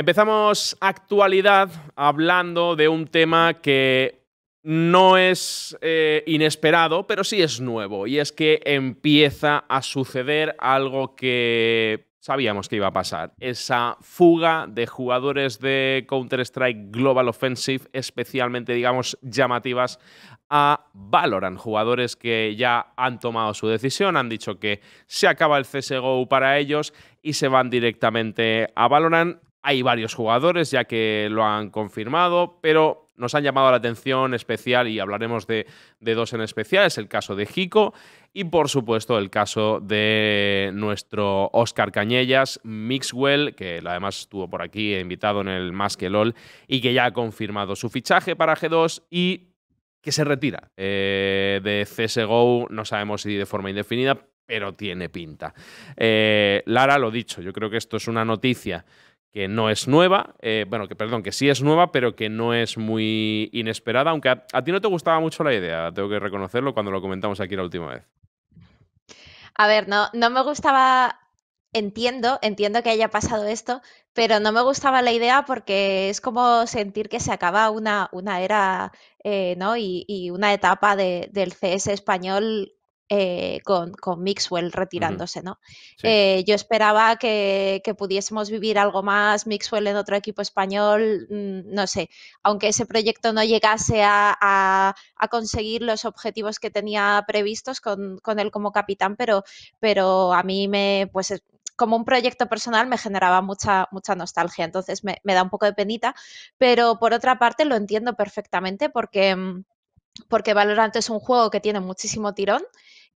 Empezamos actualidad hablando de un tema que no es eh, inesperado, pero sí es nuevo, y es que empieza a suceder algo que sabíamos que iba a pasar. Esa fuga de jugadores de Counter-Strike Global Offensive, especialmente, digamos, llamativas a Valorant, jugadores que ya han tomado su decisión, han dicho que se acaba el CSGO para ellos y se van directamente a Valorant hay varios jugadores ya que lo han confirmado, pero nos han llamado la atención especial y hablaremos de, dos en especial. Es el caso de Jico y, por supuesto, el caso de nuestro Oscar Cañellas, Mixwell, que además estuvo por aquí invitado en el Más que LOL y que ya ha confirmado su fichaje para G2 y que se retira eh, de CSGO, no sabemos si de forma indefinida, pero tiene pinta. Eh, Lara, lo dicho, yo creo que esto es una noticia que no es nueva, eh, bueno, que perdón, que sí es nueva, pero que no es muy inesperada, aunque a, ti no te gustaba mucho la idea, tengo que reconocerlo cuando lo comentamos aquí la última vez. A ver, no, no me gustaba, entiendo, entiendo que haya pasado esto, pero no me gustaba la idea porque es como sentir que se acaba una, una era eh, ¿no? y, una etapa del CS español eh, con, Mixwell retirándose, ¿no? Eh, yo esperaba que, que, pudiésemos vivir algo más, Mixwell en otro equipo español, mm, no sé, aunque ese proyecto no llegase a, conseguir los objetivos que tenía previstos con, él como capitán, pero, pero a mí me, pues eh, como un proyecto personal me generaba mucha, mucha nostalgia, entonces me, da un poco de penita, pero por otra parte lo entiendo perfectamente porque mm, porque Valorant es un juego que tiene muchísimo tirón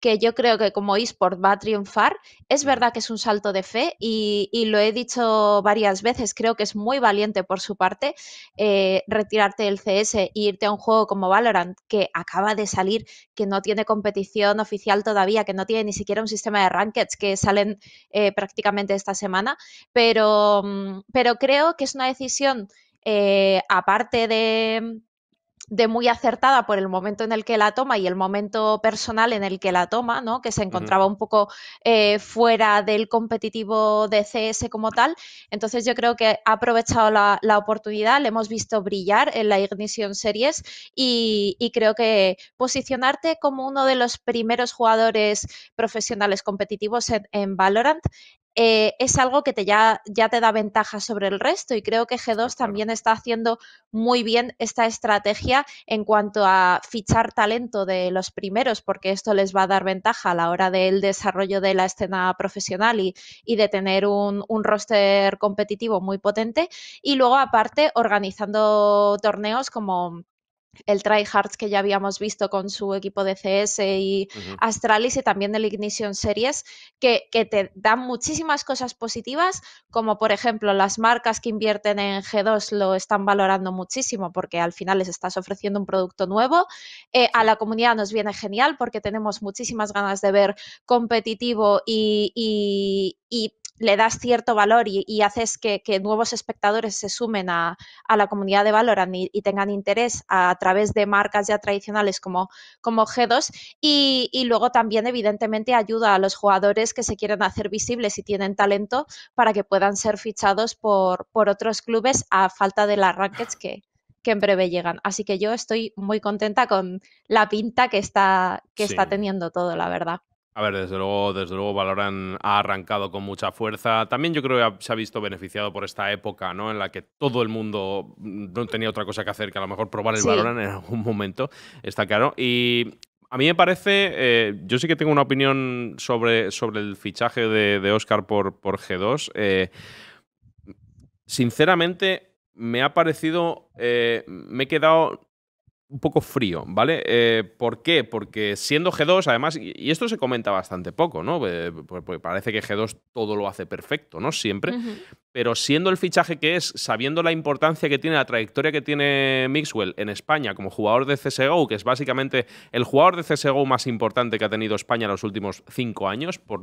que yo creo que como eSport va a triunfar. Es verdad que es un salto de fe y, lo he dicho varias veces, creo que es muy valiente por su parte eh, retirarte del CS e irte a un juego como Valorant, que acaba de salir, que no tiene competición oficial todavía, que no tiene ni siquiera un sistema de rankings que salen eh, prácticamente esta semana, pero, mm, pero creo que es una decisión eh, aparte de de muy acertada por el momento en el que la toma y el momento personal en el que la toma, ¿no? que se encontraba un poco eh, fuera del competitivo de CS como tal. Entonces yo creo que ha aprovechado la, oportunidad, le hemos visto brillar en la Ignition Series y, creo que posicionarte como uno de los primeros jugadores profesionales competitivos en, en Valorant eh, es algo que te ya, ya te da ventaja sobre el resto y creo que G2 también está haciendo muy bien esta estrategia en cuanto a fichar talento de los primeros, porque esto les va a dar ventaja a la hora del desarrollo de la escena profesional y, de tener un, un roster competitivo muy potente. Y luego, aparte, organizando torneos como el tryhards que ya habíamos visto con su equipo de CS y Astralis y también del Ignition Series, que, te dan muchísimas cosas positivas, como por ejemplo las marcas que invierten en G2 lo están valorando muchísimo porque al final les estás ofreciendo un producto nuevo. Eh, a la comunidad nos viene genial porque tenemos muchísimas ganas de ver competitivo y, le das cierto valor y, haces que, nuevos espectadores se sumen a, la comunidad de Valorant y, tengan interés a través de marcas ya tradicionales como, como G2 y, luego también evidentemente ayuda a los jugadores que se quieren hacer visibles y tienen talento para que puedan ser fichados por, por otros clubes a falta de las rankings que, que en breve llegan. Así que yo estoy muy contenta con la pinta que está, que está teniendo todo, la verdad. A ver, desde luego, desde luego Valorant ha arrancado con mucha fuerza. También yo creo que se ha visto beneficiado por esta época, ¿no? En la que todo el mundo mm, no tenía otra cosa que hacer que a lo mejor probar el Valorant en algún momento, está claro. Y a mí me parece, eh, yo sí que tengo una opinión sobre, sobre el fichaje de, Oscar por, por G2. Eh, sinceramente, me ha parecido, eh, me he quedado un poco frío, ¿vale? Eh, ¿Por qué? Porque siendo G2, además, y esto se comenta bastante poco, ¿no? Eh, Porque pues, parece que G2 todo lo hace perfecto, ¿no? Siempre pero siendo el fichaje que es, sabiendo la importancia que tiene, la trayectoria que tiene Mixwell en España como jugador de CSGO, que es básicamente el jugador de CSGO más importante que ha tenido España en los últimos cinco años, por,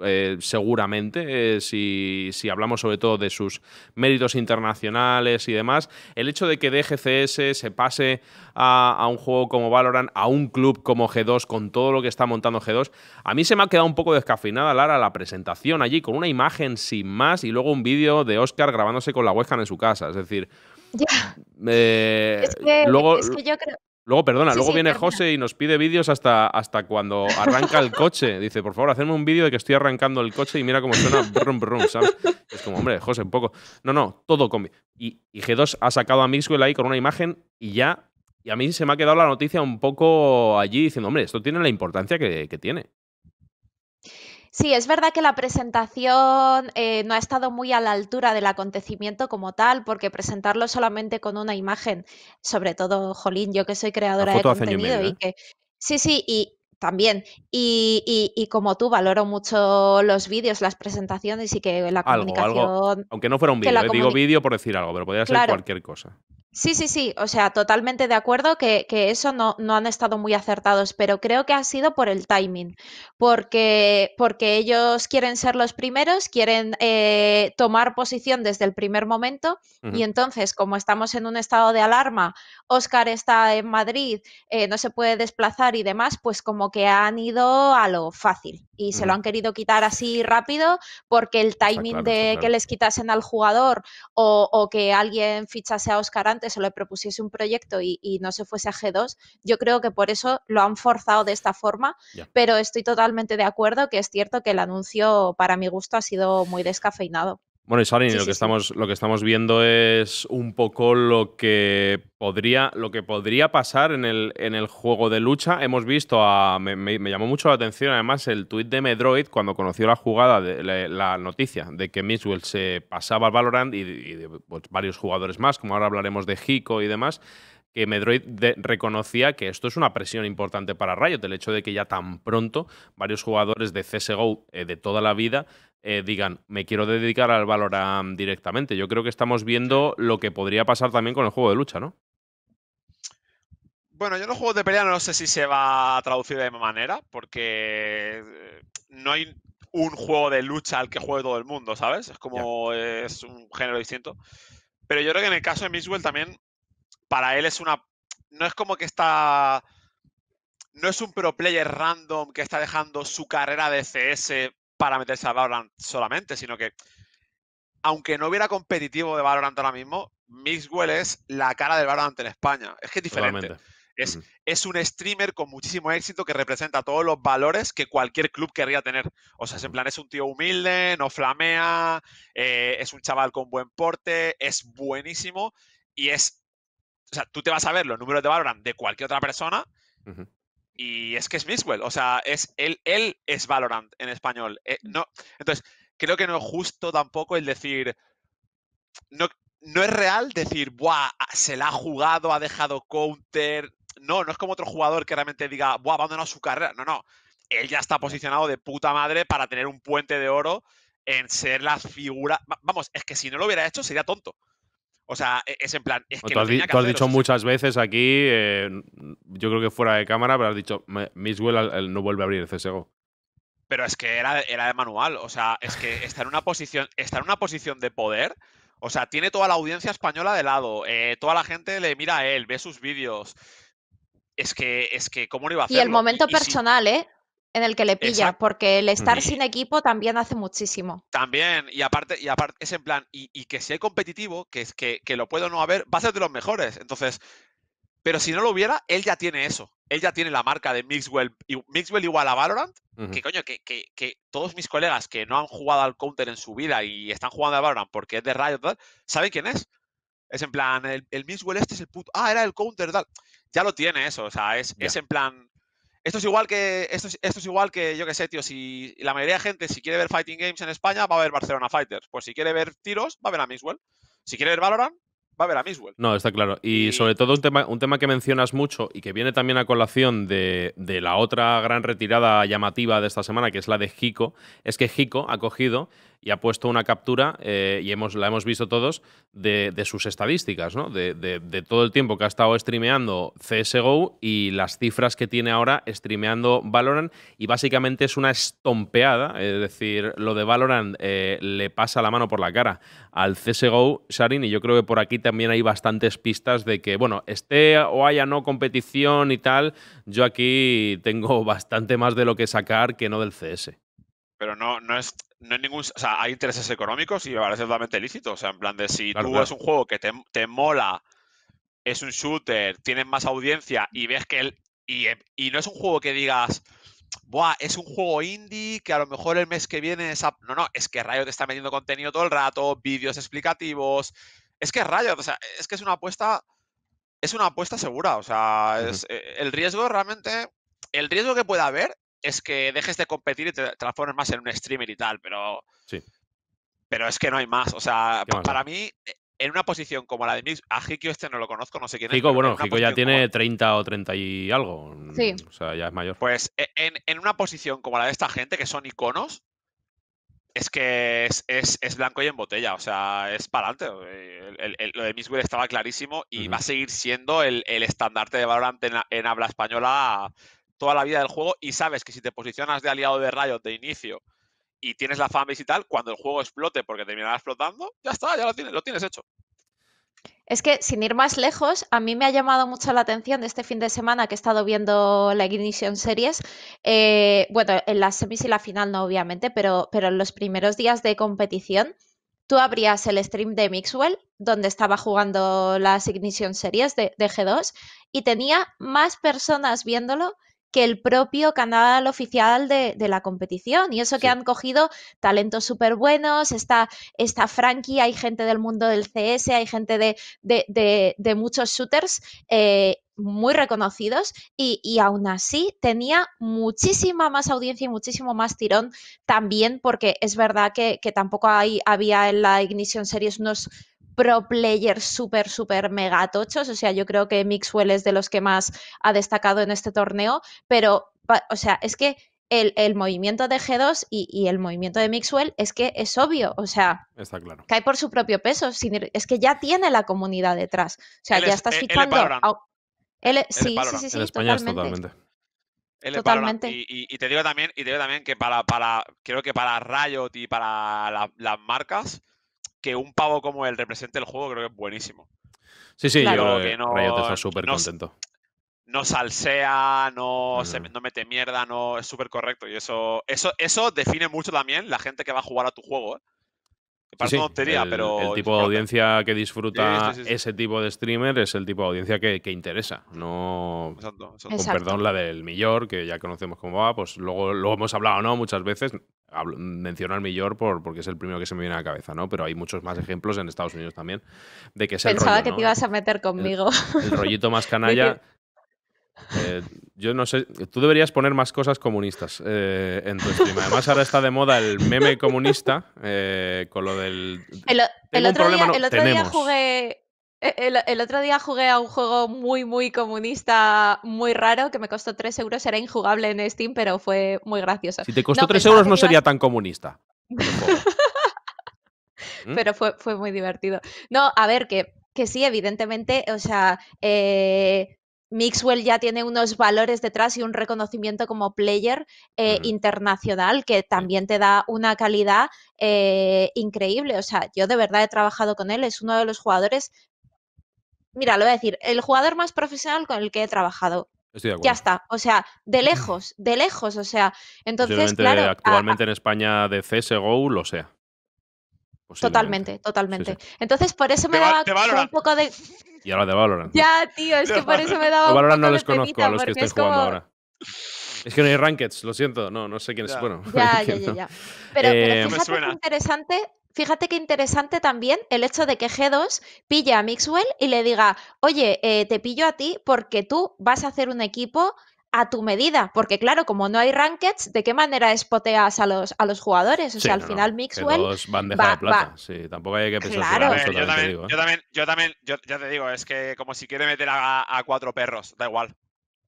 eh, seguramente, eh, si, hablamos sobre todo de sus méritos internacionales y demás, el hecho de que de GCS se pase a, un juego como Valorant, a un club como G2, con todo lo que está montando G2, a mí se me ha quedado un poco descafinada Lara, la presentación allí, con una imagen sin más y luego un vídeo de Oscar grabándose con la webcam en su casa. Es decir, es que, luego, yo creo... luego, perdona, luego viene José y nos pide vídeos hasta, hasta cuando arranca el coche. Dice, por favor, hacedme un vídeo de que estoy arrancando el coche y mira cómo suena Es como, hombre, José, un poco. No, no, todo combi Y, G2 ha sacado a Mixwell ahí con una imagen y ya y a mí se me ha quedado la noticia un poco allí diciendo, hombre, esto tiene la importancia que tiene. Sí, es verdad que la presentación eh, no ha estado muy a la altura del acontecimiento como tal, porque presentarlo solamente con una imagen, sobre todo, Jolín, yo que soy creadora de contenido y ¿eh? que... Sí, sí, y, también. Y, y, como tú, valoro mucho los vídeos, las presentaciones y que la comunicación. aunque no fuera un vídeo, ¿eh? digo vídeo por decir algo, pero podría ser cualquier cosa. Sí, sí, sí, o sea, totalmente de acuerdo que, eso no, han estado muy acertados, pero creo que ha sido por el timing, porque, porque ellos quieren ser los primeros, quieren eh, tomar posición desde el primer momento y entonces, como estamos en un estado de alarma, Oscar está en Madrid, eh, no se puede desplazar y demás, pues como que han ido a lo fácil y se lo han querido quitar así rápido porque el timing de que les quitasen al jugador o, o que alguien fichase a Oscar antes, que se le propusiese un proyecto y, no se fuese a G2. Yo creo que por eso lo han forzado de esta forma, pero estoy totalmente de acuerdo que es cierto que el anuncio para mi gusto ha sido muy descafeinado. Bueno, y Sarin, lo, que Estamos, lo que estamos viendo es un poco lo que podría, lo que podría pasar en el, en el juego de lucha. Hemos visto a. Me, llamó mucho la atención además el tuit de Medroid cuando conoció la jugada, de, la, noticia de que Miswell se pasaba al Valorant y, pues, varios jugadores más, como ahora hablaremos de Hiko y demás que Medroid reconocía que esto es una presión importante para Riot, el hecho de que ya tan pronto varios jugadores de CSGO eh, de toda la vida eh, digan, me quiero dedicar al Valorant directamente. Yo creo que estamos viendo lo que podría pasar también con el juego de lucha, ¿no? Bueno, yo en los juegos de pelea no sé si se va a traducir de manera, porque eh, no hay un juego de lucha al que juegue todo el mundo, ¿sabes? Es como es un género distinto. Pero yo creo que en el caso de Miswell también para él es una... No es como que está... No es un pro player random que está dejando su carrera de CS para meterse a Valorant solamente, sino que aunque no hubiera competitivo de Valorant ahora mismo, Mixwell es la cara del Valorant en España. Es que es diferente. Es, es, un streamer con muchísimo éxito que representa todos los valores que cualquier club querría tener. O sea, es en plan, es un tío humilde, no flamea, eh, es un chaval con buen porte, es buenísimo y es o sea, tú te vas a ver los números de Valorant de cualquier otra persona y es que es Miswell. O sea, es él, él es Valorant en español. Eh, no, entonces, creo que no es justo tampoco el decir. No, no es real decir, ¡buah! Ah, se la ha jugado, ha dejado counter. No, no es como otro jugador que realmente diga, ¡buah! Abandonado su carrera. No, no. Él ya está posicionado de puta madre para tener un puente de oro en ser la figura. Vamos, es que si no lo hubiera hecho sería tonto. O sea, e, es en plan. Pues tú, has, dicho muchas veces aquí, eh, yo creo que fuera de cámara, pero has dicho: Miss Will no vuelve a abrir el CSGO. Pero es que era, era de manual. O sea, es que está en una posición, está en una posición de poder. O sea, tiene toda la audiencia española de lado. Eh, toda la gente le mira a él, ve sus vídeos. Es que, es que, ¿cómo lo iba a hacer? Y el momento personal, ¿eh? en el que le pilla, porque el estar sin equipo también hace muchísimo. También, y aparte, y aparte es en plan, y, que si hay competitivo, que, que, que lo puedo no haber, va a ser de los mejores. Entonces, pero si no lo hubiera, él ya tiene eso. Él ya tiene la marca de Mixwell, y Mixwell igual a Valorant. Que coño, que, todos mis colegas que no han jugado al Counter en su vida y están jugando a Valorant porque es de Riot, ¿saben quién es? Es en plan, el, Mixwell este es el puto. Ah, era el Counter, tal. Ya lo tiene eso. O sea, es, es en plan. Esto es igual que, esto esto es igual que, yo qué sé, tío, si la mayoría de gente, si quiere ver Fighting Games en España, va a ver Barcelona Fighters. Pues si quiere ver tiros, va a ver a Miswell Si quiere ver Valorant, va a ver a Miswell. No, está claro. Y, sobre todo un tema, un tema que mencionas mucho y que viene también a colación de, de la otra gran retirada llamativa de esta semana, que es la de Hiko, es que Hiko ha cogido y ha puesto una captura, eh, y hemos, la hemos visto todos, de, sus estadísticas, ¿no? De, todo el tiempo que ha estado streameando CSGO y las cifras que tiene ahora streameando Valorant. Y básicamente es una estompeada, es decir, lo de Valorant eh, le pasa la mano por la cara al CSGO, Sharin, y yo creo que por aquí también hay bastantes pistas de que, bueno, esté o haya no competición y tal, yo aquí tengo bastante más de lo que sacar que no del CS. Pero no, no es, no hay ningún. O sea, hay intereses económicos y me parece totalmente lícito. O sea, en plan de si tú es un juego que te, mola, es un shooter, tienes más audiencia y ves que el. Y, no es un juego que digas. Buah, es un juego indie que a lo mejor el mes que viene es. No, no, es que Riot está metiendo contenido todo el rato, vídeos explicativos. Es que Riot, o sea, es que es una apuesta. Es una apuesta segura. O sea, eh, el riesgo realmente. El riesgo que pueda haber es que dejes de competir y te transformes más en un streamer y tal, pero. Sí. Pero es que no hay más. O sea, para mí, eh, en una posición como la de Mix, a Hikio este no lo conozco, no sé quién es. Hikio, bueno, Hikio ya tiene 30 o 30 y algo. Sí. Mm, o sea, ya es mayor. Pues e, en, una posición como la de esta gente, que son iconos, es que es, blanco y en botella, o sea, es para adelante. Eh, lo de Miss estaba clarísimo y va a seguir siendo el, estandarte de valorante en, en, habla española toda la vida del juego y sabes que si te posicionas de aliado de rayos de inicio y tienes la fanbase y tal, cuando el juego explote porque terminará explotando, ya está, ya lo tienes, lo tienes hecho. Es que sin ir más lejos, a mí me ha llamado mucho la atención de este fin de semana que he estado viendo la Ignition Series. Eh, bueno, en las semis y la final no, obviamente, pero, pero en los primeros días de competición, tú abrías el stream de Mixwell, donde estaba jugando las Ignition Series de, de G2, y tenía más personas viéndolo que el propio canal oficial de, la competición. Y eso que han cogido talentos súper buenos, está, está Frankie, hay gente del mundo del CS, hay gente de, muchos shooters. Eh, muy reconocidos y, aún así tenía muchísima más audiencia y muchísimo más tirón también porque es verdad que, tampoco hay, había en la Ignition Series unos pro players súper, súper mega tochos. O sea, yo creo que Mixwell es de los que más ha destacado en este torneo, pero, o sea, es que el, movimiento de G2 y, el movimiento de Mixwell es que es obvio, o sea, está claro. cae por su propio peso, es que ya tiene la comunidad detrás, o sea, ya estás fijando... E-, sí, sí, sí, sí, totalmente. totalmente. Totalmente. Y, te digo también, y te digo también que para, para, creo que para Riot y para las marcas, que un pavo como él represente el juego creo que es buenísimo. Sí, sí, claro, yo que eh, no, está súper no, contento. No salsea, no, mm. se, mete mierda, no es súper correcto. Y eso, eso, eso define mucho también la gente que va a jugar a tu juego. ¿eh? el, pero. El tipo de audiencia que disfruta ese tipo de streamer es el tipo de audiencia que, interesa. No. perdón, la del Millor, que ya conocemos cómo va, pues luego lo hemos hablado, ¿no? Muchas veces. menciono al Millor por, porque es el primero que se me viene a la cabeza, ¿no? Pero hay muchos más ejemplos en Estados Unidos también de que se Pensaba rollo, que te ibas a meter conmigo. el rollito más canalla. Eh, yo no sé, tú deberías poner más cosas comunistas eh, en tu Además, ahora está de moda el meme comunista eh, con lo del. El, otro, día, jugué. El, otro día jugué a un juego muy, muy comunista, muy raro, que me costó 3 euros. Era injugable en Steam, pero fue muy gracioso. Si te costó 3 euros, no sería tan comunista. pero fue, fue muy divertido. No, a ver, que, sí, evidentemente, o sea, Mixwell ya tiene unos valores detrás y un reconocimiento como player eh, internacional que también te da una calidad eh, increíble. O sea, yo de verdad he trabajado con él, es uno de los jugadores, mira, lo voy a decir, el jugador más profesional con el que he trabajado. Ya está, o sea, de lejos, de lejos, o sea, entonces, Actualmente en España de CSGO lo sea. Totalmente, totalmente. Entonces, por eso me daba un poco de... Y ahora de Valorant. Ya, tío, es que por eso me daba. A Valorant no les conozco a los que estoy jugando ahora. Es que no hay rankeds, lo siento, no, no sé quién es. Bueno, ya, ya, ya, ya. Pero, eh, fíjate qué interesante fíjate qué interesante también el hecho de que G2 pille a Mixwell y le diga, oye, eh, te pillo a ti porque tú vas a hacer un equipo a tu medida, porque claro, como no hay rankings, ¿de qué manera espoteas a los, a los jugadores? O sea, al final Mixwell... van va, de plata, va. sí, tampoco hay que pensar yo, también, ¿eh? yo, también, yo también, yo ya te digo, es que como si quiere meter a, cuatro perros, da igual.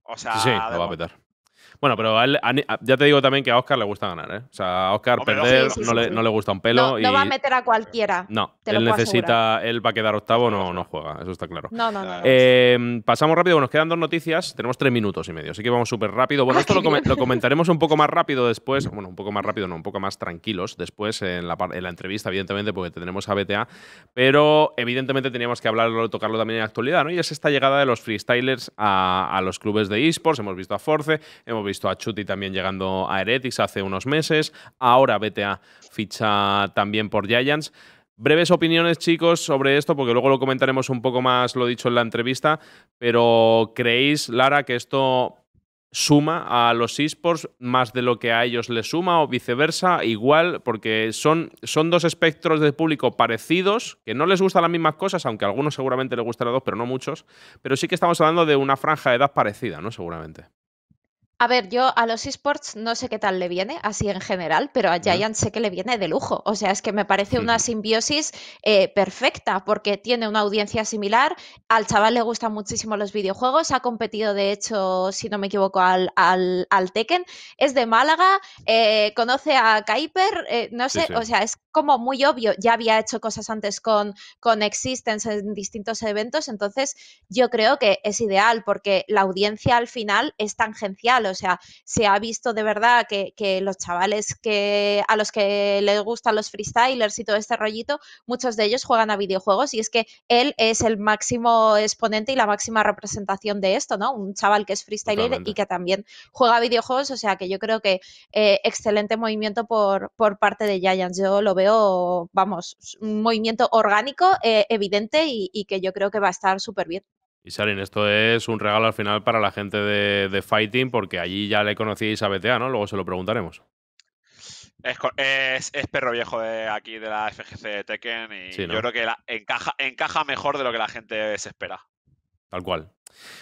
O sea, sí, lo va a petar. Bueno, pero ya te digo también que a Oscar le gusta ganar, ¿eh? O sea, a Oscar perder no, le, gusta un pelo. No, va a meter a cualquiera. No, él necesita, él va a quedar octavo, no, no juega, eso está claro. No, no, no. Eh, pues em, pasamos rápido, nos quedan dos noticias, tenemos tres minutos y medio, así que vamos súper rápido. Bueno, esto lo, comentaremos un poco más rápido después, bueno, un poco más rápido, no, un poco más tranquilos después en la, entrevista, evidentemente, porque tenemos a BTA, pero evidentemente teníamos que hablarlo, tocarlo también en la actualidad, ¿no? Y es esta llegada de los freestylers a, los clubes de esports, hemos visto a Force, hemos visto visto a Chuti también llegando a Heretics hace unos meses. Ahora BTA ficha también por Giants. Breves opiniones, chicos, sobre esto, porque luego lo comentaremos un poco más, lo dicho en la entrevista, pero ¿creéis, Lara, que esto suma a los esports más de lo que a ellos les suma o viceversa, igual, porque son, son dos espectros de público parecidos, que no les gustan las mismas cosas, aunque a algunos seguramente les gustan las dos, pero no muchos, pero sí que estamos hablando de una franja de edad parecida, ¿no? Seguramente. A ver, yo a los esports no sé qué tal le viene, así en general, pero a Giant sé que le viene de lujo. O sea, es que me parece una simbiosis eh, perfecta porque tiene una audiencia similar, al chaval le gustan muchísimo los videojuegos, ha competido de hecho, si no me equivoco, al, al, Tekken, es de Málaga, eh, conoce a Kuiper, eh, no sé, o sea, es como muy obvio, ya había hecho cosas antes con, con Existence en distintos eventos, entonces yo creo que es ideal porque la audiencia al final es tangencial o sea, se ha visto de verdad que, los chavales que a los que les gustan los freestylers y todo este rollito, muchos de ellos juegan a videojuegos y es que él es el máximo exponente y la máxima representación de esto, ¿no? Un chaval que es freestyler y que también juega a videojuegos, o sea que yo creo que eh, excelente movimiento por, parte de Giants, yo lo veo, vamos, un movimiento orgánico, eh, evidente y, y que yo creo que va a estar súper bien. Y Sarin, esto es un regalo al final para la gente de, Fighting, porque allí ya le conocíais a BTA, ¿no? Luego se lo preguntaremos. Es, perro viejo de eh, aquí de la FGC Tekken y yo creo que encaja, encaja mejor de lo que la gente se espera. Tal cual.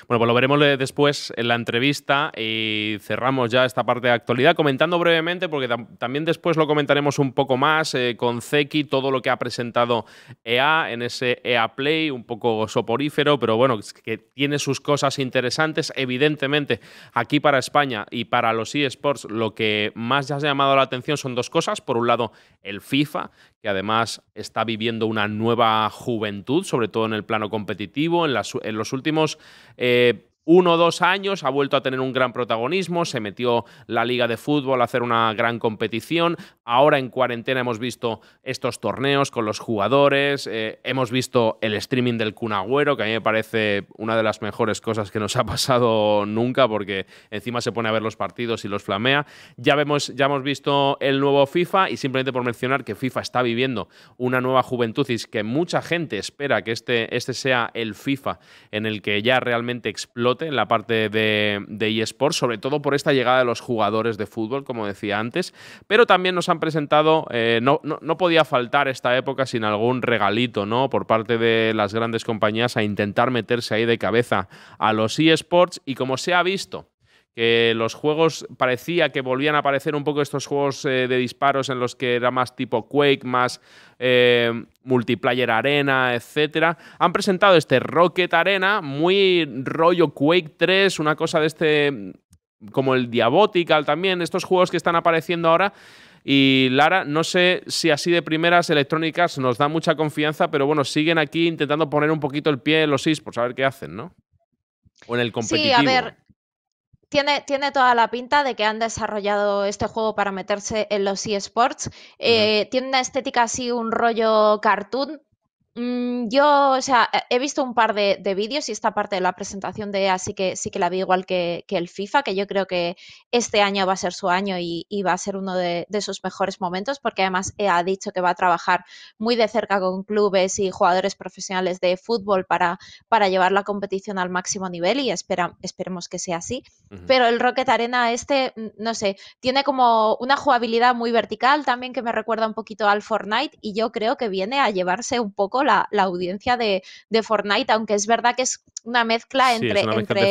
Bueno, pues lo veremos después en la entrevista y cerramos ya esta parte de actualidad comentando brevemente, porque también después lo comentaremos un poco más eh, con Zeki, todo lo que ha presentado EA en ese EA Play, un poco soporífero, pero bueno, que tiene sus cosas interesantes. Evidentemente, aquí para España y para los eSports, lo que más ya ha llamado la atención son dos cosas. Por un lado, el FIFA, que además está viviendo una nueva juventud, sobre todo en el plano competitivo, en, en los últimos eh, uno o dos años, ha vuelto a tener un gran protagonismo, se metió la liga de fútbol a hacer una gran competición, ahora en cuarentena hemos visto estos torneos con los jugadores, eh, hemos visto el streaming del Cunagüero, que a mí me parece una de las mejores cosas que nos ha pasado nunca, porque encima se pone a ver los partidos y los flamea. Ya, vemos, ya hemos visto el nuevo FIFA y simplemente por mencionar que FIFA está viviendo una nueva juventud y que mucha gente espera que este, este sea el FIFA en el que ya realmente explote en la parte de, eSports, sobre todo por esta llegada de los jugadores de fútbol, como decía antes. Pero también nos han presentado, eh, no, podía faltar esta época sin algún regalito, Por parte de las grandes compañías a intentar meterse ahí de cabeza a los eSports. Y como se ha visto, que los juegos parecía que volvían a aparecer un poco estos juegos eh, de disparos en los que era más tipo Quake, más eh, multiplayer arena, etcétera. Han presentado este Rocket Arena, muy rollo Quake 3, una cosa de este como el Diabotical también, estos juegos que están apareciendo ahora. Y Lara, no sé si así de primeras electrónicas nos da mucha confianza, pero bueno, siguen aquí intentando poner un poquito el pie en los esports, a ver qué hacen, ¿no? O en el competitivo. Sí, a ver, tiene, toda la pinta de que han desarrollado este juego para meterse en los eSports. Eh, tiene una estética así, un rollo cartoon, Mm, yo, o sea, he visto un par de, vídeos y esta parte de la presentación de EA sí que, sí que la vi igual que, el FIFA, que yo creo que este año va a ser su año y, va a ser uno de, sus mejores momentos, porque además EA ha dicho que va a trabajar muy de cerca con clubes y jugadores profesionales de fútbol para, para llevar la competición al máximo nivel y espera, esperemos que sea así. Pero el Rocket Arena este, no sé, tiene como una jugabilidad muy vertical también que me recuerda un poquito al Fortnite y yo creo que viene a llevarse un poco la, audiencia de, Fortnite, aunque es verdad que es una mezcla entre,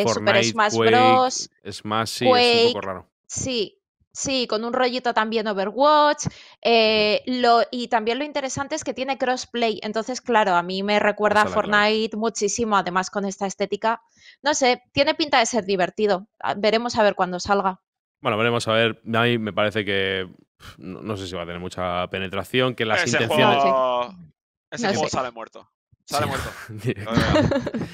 Super Smash Bros. Smash, sí, es un poco raro. Sí, Sí, con un rollito también Overwatch. Eh, y también lo interesante es que tiene crossplay. Entonces, claro, a mí me recuerda a Fortnite muchísimo, además con esta estética. No sé, tiene pinta de ser divertido. Ah, veremos a ver cuando salga. Bueno, veremos a ver. A mí me parece que. No, sé si va a tener mucha penetración, que las intenciones sale muerto. Sale muerto.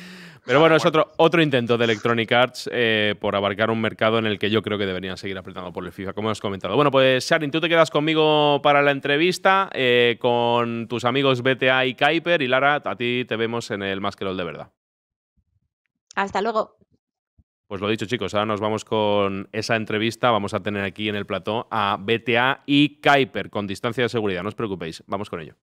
Pero bueno, es otro, otro intento de Electronic Arts eh, por abarcar un mercado en el que yo creo que deberían seguir apretando por el FIFA, como hemos comentado. Bueno, pues Sharin, tú te quedas conmigo para la entrevista eh, con tus amigos BTA y Kuiper. Y Lara, a ti te vemos en el Más que de verdad. Hasta luego. Pues lo dicho, chicos, ahora nos vamos con esa entrevista. Vamos a tener aquí en el plató a BTA y Kuiper con distancia de seguridad. No os preocupéis, vamos con ello.